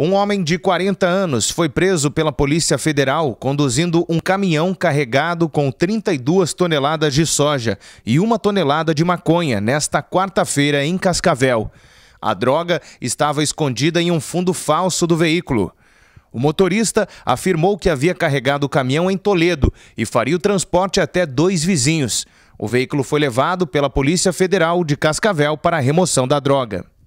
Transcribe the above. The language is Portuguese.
Um homem de 40 anos foi preso pela Polícia Federal conduzindo um caminhão carregado com 32 toneladas de soja e uma tonelada de maconha nesta quarta-feira em Cascavel. A droga estava escondida em um fundo falso do veículo. O motorista afirmou que havia carregado o caminhão em Toledo e faria o transporte até dois vizinhos. O veículo foi levado pela Polícia Federal de Cascavel para a remoção da droga.